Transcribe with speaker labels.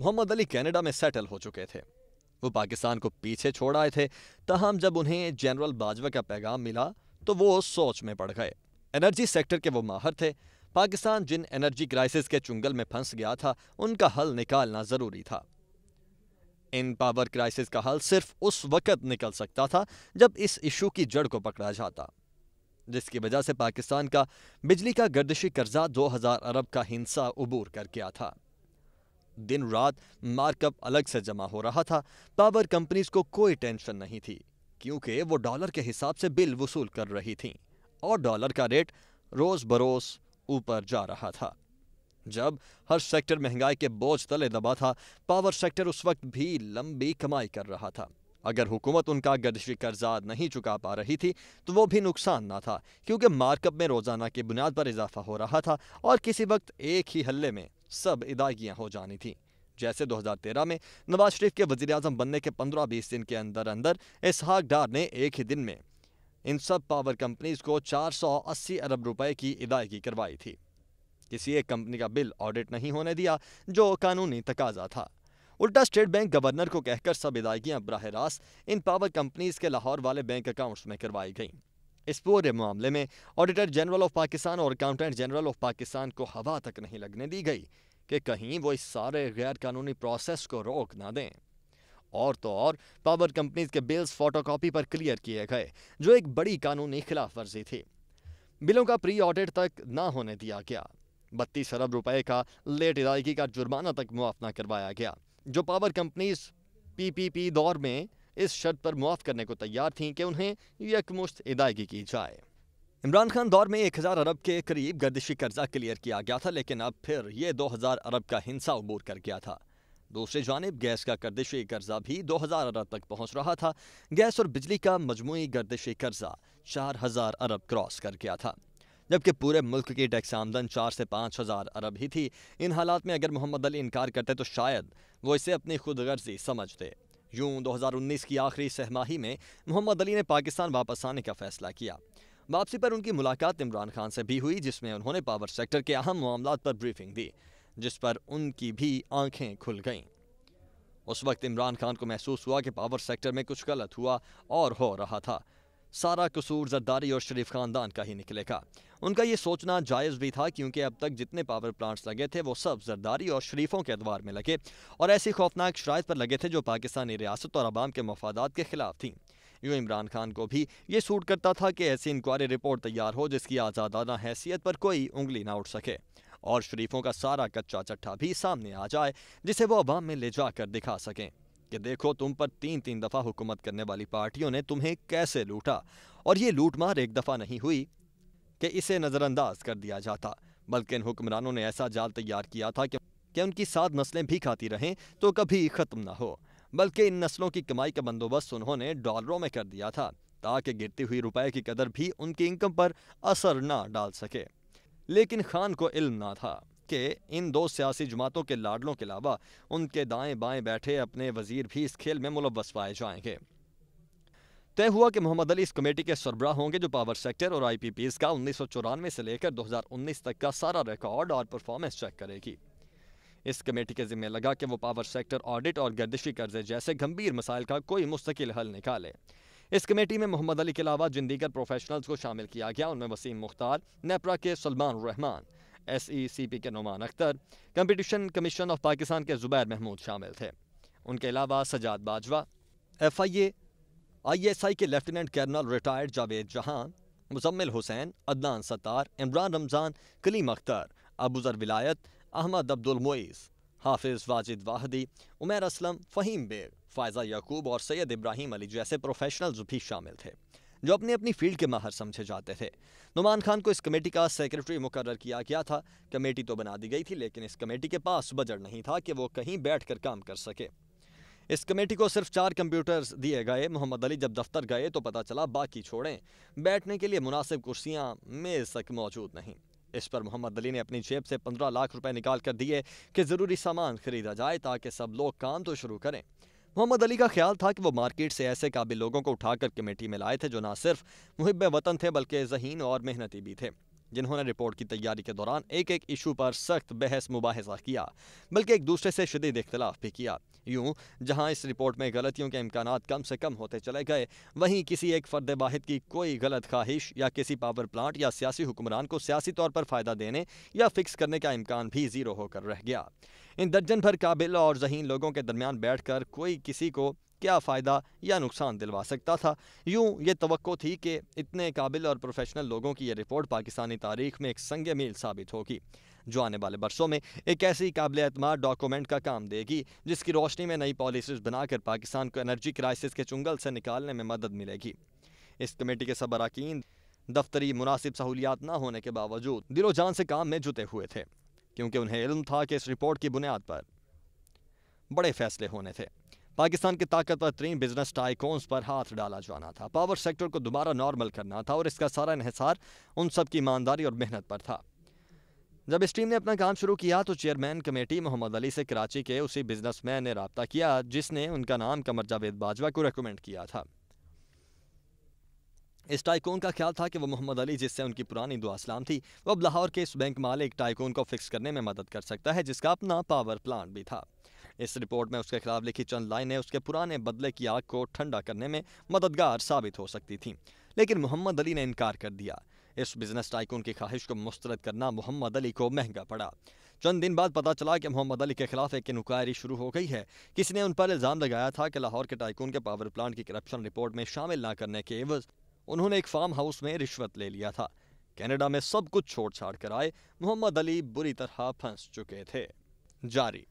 Speaker 1: Mohammad Ali Canada में settle हो चुके थे वो पाकिस्तान को पीछे छोड़ आए थे तहम जब उन्हें जनरल बाजवा का पैगाम मिला तो वो सोच में पड़ गए एनर्जी सेक्टर के वो माहर थे पाकिस्तान जिन एनर्जी क्राइसिस के चुंगल में फंस गया था उनका हल निकालना ज़रूरी था इन पावर क्राइसिस का हल सिर्फ उस वक़्त निकल सकता था जब इस इशू की जड़ को पकड़ा जाता जिसकी वजह से पाकिस्तान का बिजली का गर्दिशी कर्जा 2000 अरब का हिंसा उबूर कर गया था दिन रात मार्कअप अलग से जमा हो रहा था पावर कंपनीज को कोई टेंशन नहीं थी क्योंकि वो डॉलर के हिसाब से बिल वसूल कर रही थी और डॉलर का रेट रोज बरोज ऊपर जा रहा था जब हर सेक्टर महंगाई के बोझ तले दबा था पावर सेक्टर उस वक्त भी लंबी कमाई कर रहा था अगर हुकूमत उनका गर्दशी कर्जा नहीं चुका पा रही थी तो वो भी नुकसान ना था क्योंकि मार्कअप में रोज़ाना की बुनियाद पर इजाफा हो रहा था और किसी वक्त एक ही हल्ले में सब अदायगियाँ हो जानी थी जैसे 2013 में नवाज शरीफ के वजी अजम बनने के 15-20 दिन के अंदर अंदर इसहाक डार ने एक ही दिन में इन सब पावर कंपनीज को 480 अरब रुपए की अदायगी करवाई थी किसी एक कंपनी का बिल ऑडिट नहीं होने दिया जो कानूनी तकाजा था उल्टा स्टेट बैंक गवर्नर को कहकर सब अदायगियाँ बरह रास्त इन पावर कंपनीज के लाहौर वाले बैंक अकाउंट्स में करवाई गईं इस पूरे मामले में ऑडिटर जनरल ऑफ पाकिस्तान और अकाउंटेंट जनरल ऑफ पाकिस्तान को हवा तक नहीं लगने दी गई कि कहीं वो इस सारे गैर कानूनी प्रोसेस को रोक ना दें और तो और पावर कंपनीज के बिल्स फोटोकॉपी पर क्लियर किए गए जो एक बड़ी कानूनी खिलाफ वर्जी थी बिलों का प्री ऑडिट तक ना होने दिया गया बत्तीस अरब रुपए का लेट अदायगी का जुर्माना तक मुआफना करवाया गया जो पावर कंपनीज पीपीपी दौर में इस शर्त पर मुआफ़ करने को तैयार थीं कि उन्हें यकमुश्त अदायगी की जाए इमरान खान दौर में एक हज़ार अरब के करीब गर्दिशी कर्जा क्लियर किया गया था लेकिन अब फिर ये दो हज़ार अरब का हिंसा उबूर कर गया था दूसरी जानब गैस का गर्दिशी कर्जा भी दो हज़ार अरब तक पहुंच रहा था गैस और बिजली का मजमू गर्दिशी कर्जा चार हज़ार अरब क्रॉस कर गया था जबकि पूरे मुल्क की टैक्स आमदन चार से पाँच हज़ार अरब ही थी इन हालात में अगर मोहम्मद अली इनकार करते तो शायद वो इसे अपनी खुद समझते यूं 2019 की आखिरी सहमाही में मोहम्मद अली ने पाकिस्तान वापस आने का फैसला किया वापसी पर उनकी मुलाकात इमरान खान से भी हुई जिसमें उन्होंने पावर सेक्टर के अहम मामला पर ब्रीफिंग दी जिस पर उनकी भी आंखें खुल गईं उस वक्त इमरान खान को महसूस हुआ कि पावर सेक्टर में कुछ गलत हुआ और हो रहा था सारा कसूर जरदारी और शरीफ खानदान का ही निकलेगा उनका ये सोचना जायज़ भी था क्योंकि अब तक जितने पावर प्लांट्स लगे थे वो सब जरदारी और शरीफों के अदवार में लगे और ऐसी खौफनाक शरात पर लगे थे जो पाकिस्तानी रियासत और आवाम के मफादात के खिलाफ थी यूँ इमरान खान को भी ये सूट करता था कि ऐसी इंक्वायरी रिपोर्ट तैयार हो जिसकी आज़ादाना हैसियत पर कोई उंगली ना उठ सके और शरीफों का सारा कच्चा चट्ठा भी सामने आ जाए जिसे वो आवाम में ले जाकर दिखा सकें कि देखो तुम पर तीन तीन दफ़ा हुकूमत करने वाली पार्टियों ने तुम्हें कैसे लूटा और ये लूटमार एक दफ़ा नहीं हुई कि इसे नज़रअंदाज कर दिया जाता बल्कि इन हुक्मरानों ने ऐसा जाल तैयार किया था कि, कि उनकी सात नस्लें भी खाती रहें तो कभी ख़त्म ना हो बल्कि इन नस्लों की कमाई का बंदोबस्त उन्होंने डॉलरों में कर दिया था ताकि गिरती हुई रुपए की कदर भी उनकी इनकम पर असर ना डाल सके लेकिन खान को इल्म ना था के इन दो सियासी जमातों के लाडलों के अलावा उनके दाएं बाएं बैठे अपने वजीर भी इस खेल में मुलवस पाए जाएंगे तय हुआ कि मोहम्मद अली इस कमेटी के सरबराह होंगे जो पावर सेक्टर और आई पी का उन्नीस सौ चौरानवे से लेकर दो हज़ार उन्नीस तक का सारा रिकॉर्ड और परफॉर्मेंस चेक करेगी इस कमेटी के जिम्मे लगा कि वो पावर सेक्टर ऑडिट और गर्दिशी कर्जे जैसे गंभीर मसाइल का कोई मुस्तकिल हल निकाले इस कमेटी में मोहम्मद अली के अलावा जिन दीगर प्रोफेशनल्स को शामिल किया गया उनमें वसीम मुख्तार नेपरा के Salman Rehman S E C P के Noman Akhtar competition commission of Pakistan के ज़ुबैर महमूद शामिल थे उनके अलावा Sajjad Bajwa F I A I S I के लेफ्टिनेंट कर्नल रिटायर्ड जावेद जहां मुजम्मिल हुसैन अदनान सत्तार इमरान रमज़ान कलीम अख्तर अबूज़र विलायत अहमद अब्दुलमोईस हाफिज वाजिद वाहदी उमेर असलम फ़हीम बेग फ़ायज़ा याकूब और सैयद इब्राहिम अली जैसे प्रोफेशनल्स भी शामिल थे जो अपनी अपनी फील्ड के माहर समझे जाते थे नुमान खान को इस कमेटी का सेक्रेटरी मुकर किया गया था कमेटी तो बना दी गई थी लेकिन इस कमेटी के पास बजट नहीं था कि वो कहीं बैठ कर काम कर सके इस कमेटी को सिर्फ चार कंप्यूटर्स दिए गए मोहम्मद अली जब दफ्तर गए तो पता चला बाकी छोड़ें बैठने के लिए मुनासिब कुर्सियाँ मेज़ तक मौजूद नहीं इस पर मोहम्मद अली ने अपनी जेब से पंद्रह लाख रुपए निकाल कर दिए कि ज़रूरी सामान खरीदा जाए ताकि सब लोग काम तो शुरू करें मोहम्मद अली का ख्याल था कि वो मार्केट से ऐसे काबिल लोगों को उठाकर कमेटी में लाए थे जो ना सिर्फ मुहब वतन थे बल्कि जहीन और मेहनती भी थे जिन्होंने रिपोर्ट की तैयारी के दौरान एक एक इशू पर सख्त बहस मुबाहसा किया बल्कि एक दूसरे से शदीद इख्तलाफ भी किया यूं जहां इस रिपोर्ट में गलतियों के इम्कान कम से कम होते चले गए वहीं किसी एक फर्द वाहिद की कोई गलत ख्वाहिश या किसी पावर प्लांट या सियासी हुक्मरान को सियासी तौर पर फ़ायदा देने या फिक्स करने का इम्कान भी ज़ीरो होकर रह गया इन दर्जन भर काबिल और जहीन लोगों के दरमियान बैठ कर कोई किसी को क्या फ़ायदा या नुकसान दिलवा सकता था यूं ये तो थी कि इतने काबिल और प्रोफेशनल लोगों की यह रिपोर्ट पाकिस्तानी तारीख में एक संग मील साबित होगी जो आने वाले बरसों में एक ऐसी काबिल अतमाद डॉक्यूमेंट का काम देगी जिसकी रोशनी में नई पॉलिसीज बनाकर पाकिस्तान को एनर्जी क्राइसिस के चुंगल से निकालने में मदद मिलेगी इस कमेटी के सब अरकान दफ्तरी मुनासिब सहूलियात न होने के बावजूद दिलो जान से काम में जुटे हुए थे क्योंकि उन्हें इल्म था कि इस रिपोर्ट की बुनियाद पर बड़े फैसले होने थे पाकिस्तान के ताकतवर तरीन बिजनेस टाइकोन्स पर हाथ डाला जाना था पावर सेक्टर को दोबारा नॉर्मल करना था और इसका सारा इहसार उन सब की ईमानदारी और मेहनत पर था जब इस टीम ने अपना काम शुरू किया तो चेयरमैन कमेटी मोहम्मद अली से कराची के उसी बिजनेसमैन ने रबता किया जिसने उनका नाम कमर जावेद बाजवा को रिकमेंड किया था इस टाइकोन का ख्याल था कि वो मोहम्मद अली जिससे उनकी पुरानी दुआ सलाम थी वो अब लाहौर के इस बैंक मालिक टाइकोन को फिक्स करने में मदद कर सकता है जिसका अपना पावर प्लांट भी था इस रिपोर्ट में उसके खिलाफ लिखी चंद लाइनें उसके पुराने बदले की आग को ठंडा करने में मददगार साबित हो सकती थीं लेकिन मोहम्मद अली ने इनकार कर दिया इस बिजनेस टाइकून की ख्वाहिश को मुस्तरद करना मोहम्मद अली को महंगा पड़ा चंद दिन बाद पता चला कि मोहम्मद अली के खिलाफ एक इंक्वायरी शुरू हो गई है किसी ने उन पर इल्ज़ाम लगाया था कि लाहौर के टाइकून के पावर प्लांट की करप्शन रिपोर्ट में शामिल ना करने के एवज उन्होंने एक फार्म हाउस में रिश्वत ले लिया था कैनेडा में सब कुछ छोड़ छाड़ कर आए मोहम्मद अली बुरी तरह फंस चुके थे जारी